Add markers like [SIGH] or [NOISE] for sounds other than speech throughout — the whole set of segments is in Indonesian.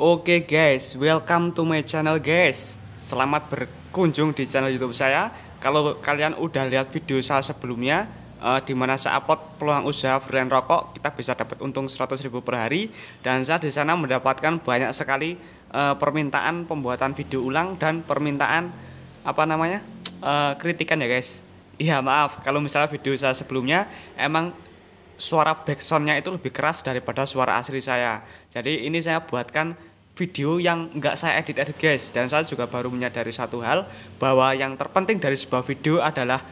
Oke guys, welcome to my channel guys Selamat berkunjung di channel youtube saya Kalau kalian udah lihat video saya sebelumnya uh, di mana saya upload peluang usaha freelance rokok kita bisa dapat untung 100 ribu per hari Dan saya di sana mendapatkan banyak sekali uh, permintaan pembuatan video ulang Dan permintaan apa namanya uh, kritikan ya guys Iya maaf kalau misalnya video saya sebelumnya emang suara backsoundnya itu lebih keras daripada suara asli saya jadi ini saya buatkan video yang nggak saya edit-edit guys dan saya juga baru menyadari satu hal bahwa yang terpenting dari sebuah video adalah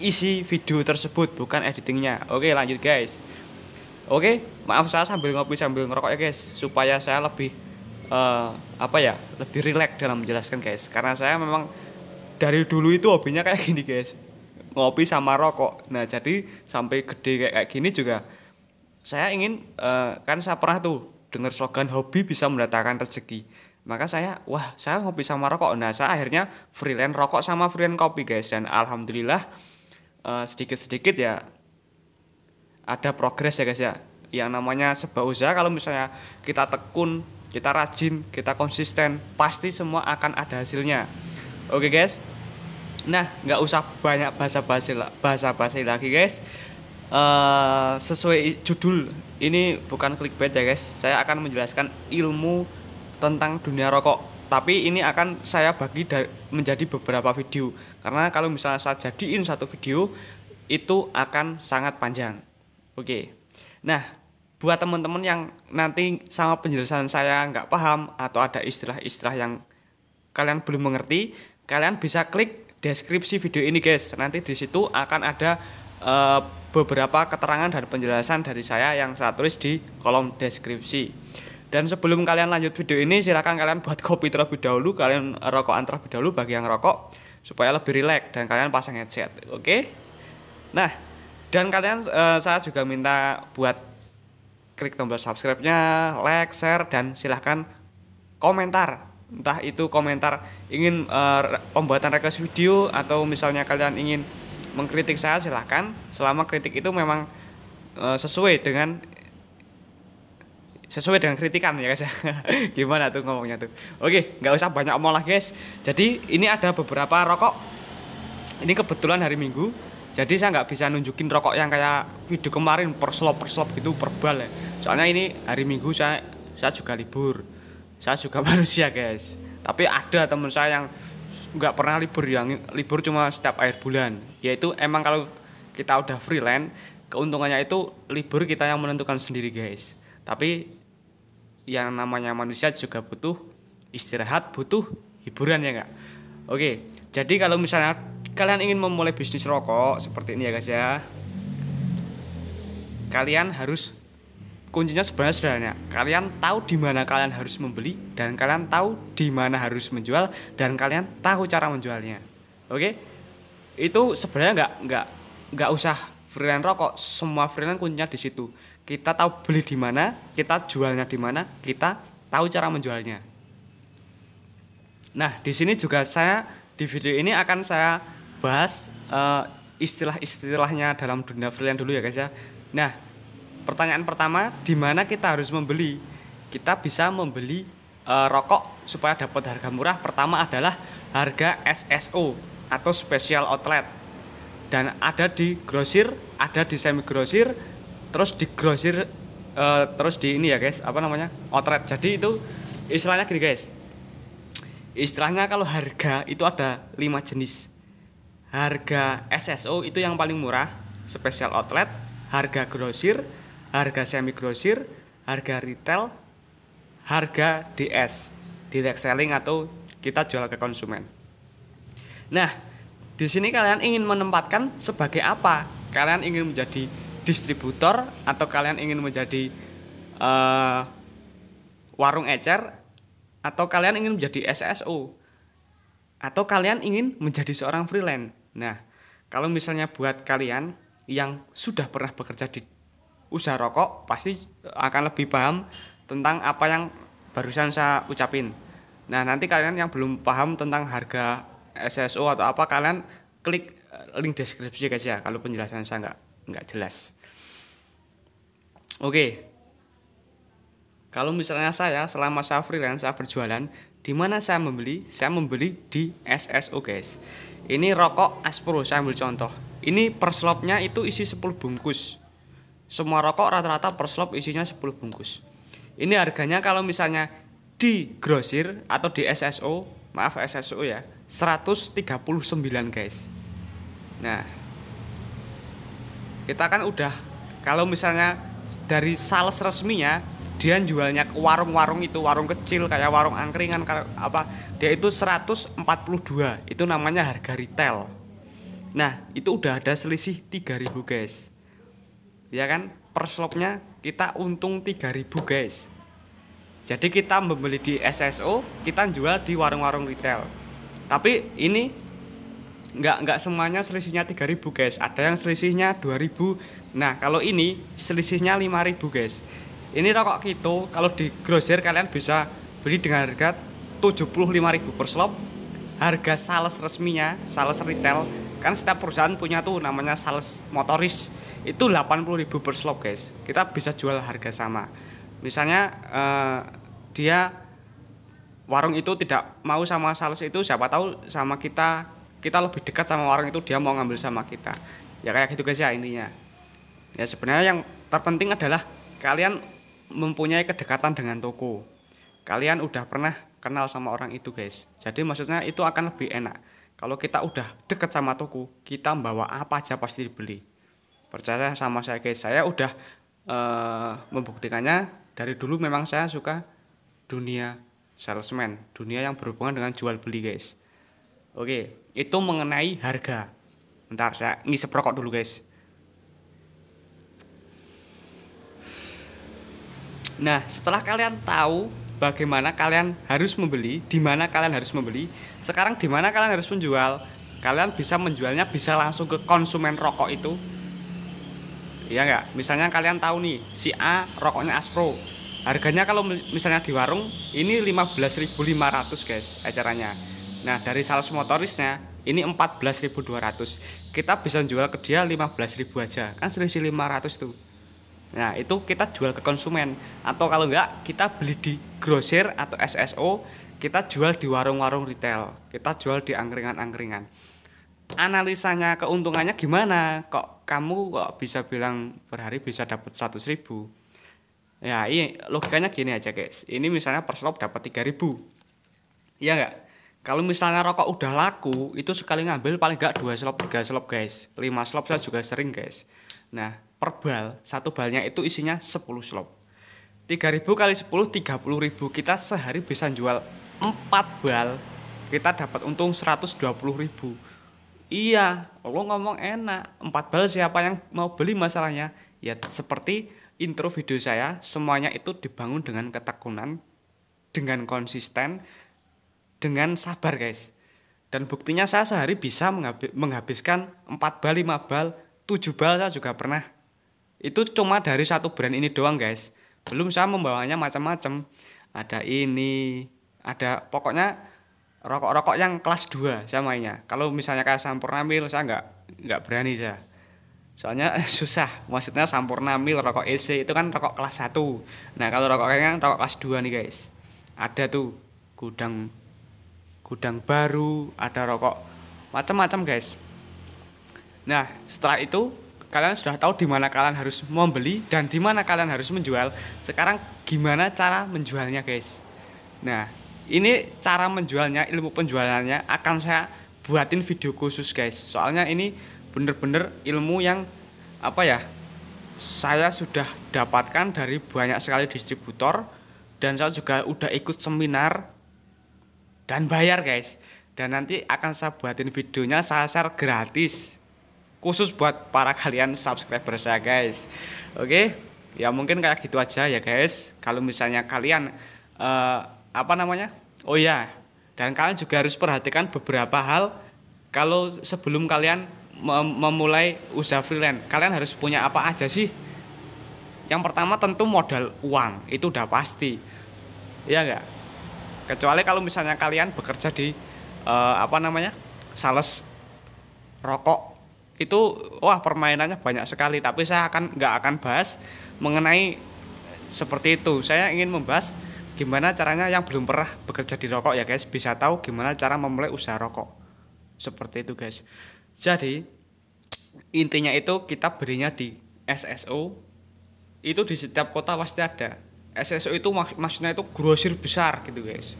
isi video tersebut bukan editingnya oke lanjut guys oke maaf saya sambil ngopi sambil ngerokok ya guys supaya saya lebih uh, apa ya lebih rileks dalam menjelaskan guys karena saya memang dari dulu itu hobinya kayak gini guys ngopi sama rokok. Nah, jadi sampai gede kayak, kayak gini juga saya ingin uh, kan saya pernah tuh dengar slogan hobi bisa mendatangkan rezeki. Maka saya wah, saya ngopi sama rokok. Nah, saya akhirnya freelance rokok sama freelance kopi, guys. Dan alhamdulillah eh, sedikit-sedikit uh, ya ada progres ya, guys ya. Yang namanya sebuah usaha kalau misalnya kita tekun, kita rajin, kita konsisten, pasti semua akan ada hasilnya. Oke, okay, guys. Nah, nggak usah banyak bahasa basi bahasa basi lagi, guys. Uh, sesuai judul, ini bukan clickbait ya, guys. Saya akan menjelaskan ilmu tentang dunia rokok. Tapi ini akan saya bagi menjadi beberapa video. Karena kalau misalnya saya jadiin satu video, itu akan sangat panjang. Oke. Nah, buat teman-teman yang nanti sama penjelasan saya nggak paham atau ada istilah-istilah yang kalian belum mengerti, kalian bisa klik deskripsi video ini guys. Nanti di situ akan ada e, beberapa keterangan dan penjelasan dari saya yang saya tulis di kolom deskripsi. Dan sebelum kalian lanjut video ini, silahkan kalian buat [LAUGHS] kopi terlebih dahulu, kalian rokok terlebih dahulu bagi yang rokok, supaya lebih rileks dan kalian pasang headset, oke? Okay? Nah, dan kalian e, saya juga minta buat klik tombol subscribe-nya, like, share, dan silahkan komentar entah itu komentar ingin uh, pembuatan request video atau misalnya kalian ingin mengkritik saya silahkan selama kritik itu memang uh, sesuai dengan sesuai dengan kritikan ya guys ya. [LAUGHS] gimana tuh ngomongnya tuh oke nggak usah banyak omong lah guys jadi ini ada beberapa rokok ini kebetulan hari minggu jadi saya nggak bisa nunjukin rokok yang kayak video kemarin perslop perslop gitu perbal ya soalnya ini hari minggu saya saya juga libur saya juga [LAUGHS] manusia guys tapi ada teman saya yang nggak pernah libur yang libur cuma setiap akhir bulan yaitu emang kalau kita udah freelance keuntungannya itu libur kita yang menentukan sendiri guys tapi yang namanya manusia juga butuh istirahat butuh hiburan ya nggak oke jadi kalau misalnya kalian ingin memulai bisnis rokok seperti ini ya guys ya kalian harus kuncinya sebenarnya sederhana. Kalian tahu di mana kalian harus membeli dan kalian tahu di mana harus menjual dan kalian tahu cara menjualnya. Oke? Itu sebenarnya nggak nggak nggak usah freelance rokok. Semua freelance kuncinya di situ. Kita tahu beli di mana, kita jualnya di mana, kita tahu cara menjualnya. Nah, di sini juga saya di video ini akan saya bahas uh, istilah-istilahnya dalam dunia freelance dulu ya guys ya. Nah, pertanyaan pertama di mana kita harus membeli kita bisa membeli e, rokok supaya dapat harga murah pertama adalah harga SSO atau special outlet dan ada di grosir ada di semi grosir terus di grosir e, terus di ini ya guys apa namanya outlet jadi itu istilahnya gini guys istilahnya kalau harga itu ada lima jenis harga SSO itu yang paling murah special outlet harga grosir harga semi grosir, harga retail, harga DS, direct selling atau kita jual ke konsumen. Nah, di sini kalian ingin menempatkan sebagai apa? Kalian ingin menjadi distributor atau kalian ingin menjadi uh, warung ecer atau kalian ingin menjadi SSO atau kalian ingin menjadi seorang freelance. Nah, kalau misalnya buat kalian yang sudah pernah bekerja di usaha rokok pasti akan lebih paham tentang apa yang barusan saya ucapin. Nah, nanti kalian yang belum paham tentang harga SSO atau apa kalian klik eh, link deskripsi guys ya kalau penjelasan saya nggak nggak jelas. Oke. Kalau misalnya saya selama saya freelance saya berjualan, di mana saya membeli? Saya membeli di SSO guys. Ini rokok Aspro saya ambil contoh. Ini per slotnya itu isi 10 bungkus semua rokok rata-rata per slop isinya 10 bungkus. Ini harganya kalau misalnya di grosir atau di SSO, maaf SSO ya, 139 guys. Nah, kita kan udah kalau misalnya dari sales resminya dia jualnya ke warung-warung itu warung kecil kayak warung angkringan apa dia itu 142 itu namanya harga retail nah itu udah ada selisih 3000 guys ya kan per slopnya kita untung 3000 guys jadi kita membeli di SSO kita jual di warung-warung retail tapi ini nggak nggak semuanya selisihnya 3000 guys ada yang selisihnya 2000 nah kalau ini selisihnya 5000 guys ini rokok kito kalau di grosir kalian bisa beli dengan harga 75.000 per slop harga sales resminya sales retail kan setiap perusahaan punya tuh namanya sales motoris itu 80.000 per slot guys kita bisa jual harga sama misalnya eh, dia warung itu tidak mau sama sales itu siapa tahu sama kita kita lebih dekat sama warung itu dia mau ngambil sama kita ya kayak gitu guys ya intinya ya sebenarnya yang terpenting adalah kalian mempunyai kedekatan dengan toko kalian udah pernah kenal sama orang itu guys jadi maksudnya itu akan lebih enak kalau kita udah deket sama toko kita bawa apa aja pasti dibeli percaya sama saya guys saya udah uh, membuktikannya dari dulu memang saya suka dunia salesman dunia yang berhubungan dengan jual beli guys oke itu mengenai harga bentar saya ngisep rokok dulu guys nah setelah kalian tahu bagaimana kalian harus membeli, di mana kalian harus membeli, sekarang di mana kalian harus menjual. Kalian bisa menjualnya bisa langsung ke konsumen rokok itu. Iya nggak? Misalnya kalian tahu nih, si A rokoknya Aspro. Harganya kalau misalnya di warung ini 15.500 guys acaranya. Nah, dari sales motorisnya ini 14.200. Kita bisa jual ke dia 15.000 aja. Kan selisih 500 tuh. Nah, itu kita jual ke konsumen atau kalau enggak kita beli di grosir atau SSO, kita jual di warung-warung retail, kita jual di angkringan-angkringan. Analisanya keuntungannya gimana? Kok kamu kok bisa bilang per hari bisa dapat 100 ribu? Ya, ini iya, logikanya gini aja, guys. Ini misalnya per slop dapat ribu Iya enggak? Kalau misalnya rokok udah laku, itu sekali ngambil paling enggak 2 slop, 3 slop, guys. 5 slop saya juga sering, guys. Nah, per bal, satu balnya itu isinya 10 slop. 3000 kali 10 30.000 kita sehari bisa jual 4 bal kita dapat untung 120.000 iya lo ngomong enak 4 bal siapa yang mau beli masalahnya ya seperti intro video saya semuanya itu dibangun dengan ketekunan dengan konsisten dengan sabar guys dan buktinya saya sehari bisa menghabiskan 4 bal 5 bal 7 bal saya juga pernah itu cuma dari satu brand ini doang guys belum saya membawanya macam-macam ada ini ada pokoknya rokok-rokok yang kelas 2 saya mainnya kalau misalnya kayak sampurnamil saya nggak nggak berani saya soalnya [LAUGHS] susah maksudnya sampurnamil rokok EC itu kan rokok kelas 1 nah kalau rokok kayaknya rokok kelas 2 nih guys ada tuh gudang gudang baru ada rokok macam-macam guys nah setelah itu kalian sudah tahu di mana kalian harus membeli dan di mana kalian harus menjual. Sekarang gimana cara menjualnya, guys? Nah, ini cara menjualnya, ilmu penjualannya akan saya buatin video khusus, guys. Soalnya ini bener-bener ilmu yang apa ya? Saya sudah dapatkan dari banyak sekali distributor dan saya juga udah ikut seminar dan bayar, guys. Dan nanti akan saya buatin videonya saya share gratis khusus buat para kalian subscriber saya guys oke okay? ya mungkin kayak gitu aja ya guys kalau misalnya kalian uh, apa namanya oh ya dan kalian juga harus perhatikan beberapa hal kalau sebelum kalian mem memulai usaha freelance kalian harus punya apa aja sih yang pertama tentu modal uang itu udah pasti ya enggak kecuali kalau misalnya kalian bekerja di uh, apa namanya sales rokok itu wah permainannya banyak sekali tapi saya akan nggak akan bahas mengenai seperti itu saya ingin membahas gimana caranya yang belum pernah bekerja di rokok ya guys bisa tahu gimana cara memulai usaha rokok seperti itu guys jadi intinya itu kita berinya di SSO itu di setiap kota pasti ada SSO itu mak maksudnya itu grosir besar gitu guys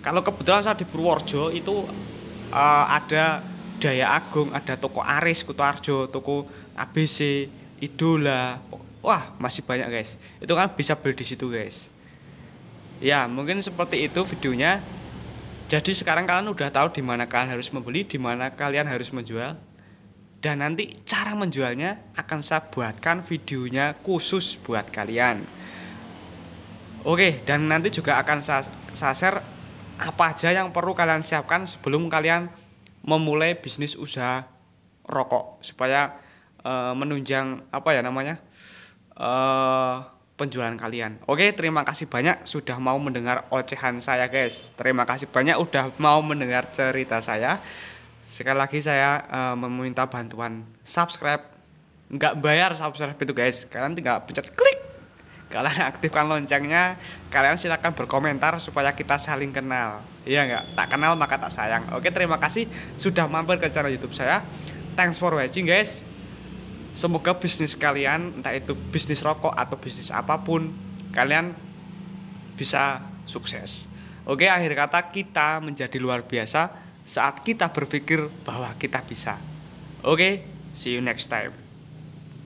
kalau kebetulan saya di Purworejo itu uh, ada Daya Agung, ada toko Aris, Kutoarjo, toko ABC, Idola. Wah, masih banyak guys. Itu kan bisa beli di situ guys. Ya, mungkin seperti itu videonya. Jadi sekarang kalian udah tahu di mana kalian harus membeli, di mana kalian harus menjual. Dan nanti cara menjualnya akan saya buatkan videonya khusus buat kalian. Oke, dan nanti juga akan saya share apa aja yang perlu kalian siapkan sebelum kalian memulai bisnis usaha rokok supaya uh, menunjang apa ya namanya uh, penjualan kalian. Oke, terima kasih banyak sudah mau mendengar ocehan saya, guys. Terima kasih banyak udah mau mendengar cerita saya. Sekali lagi saya uh, meminta bantuan subscribe. Nggak bayar subscribe itu, guys. Kalian tinggal pencet klik kalian [LAUGHS] aktifkan loncengnya kalian silahkan berkomentar supaya kita saling kenal iya nggak tak kenal maka tak sayang oke terima kasih sudah mampir ke channel YouTube saya thanks for watching guys semoga bisnis kalian entah itu bisnis rokok atau bisnis apapun kalian bisa sukses oke akhir kata kita menjadi luar biasa saat kita berpikir bahwa kita bisa oke see you next time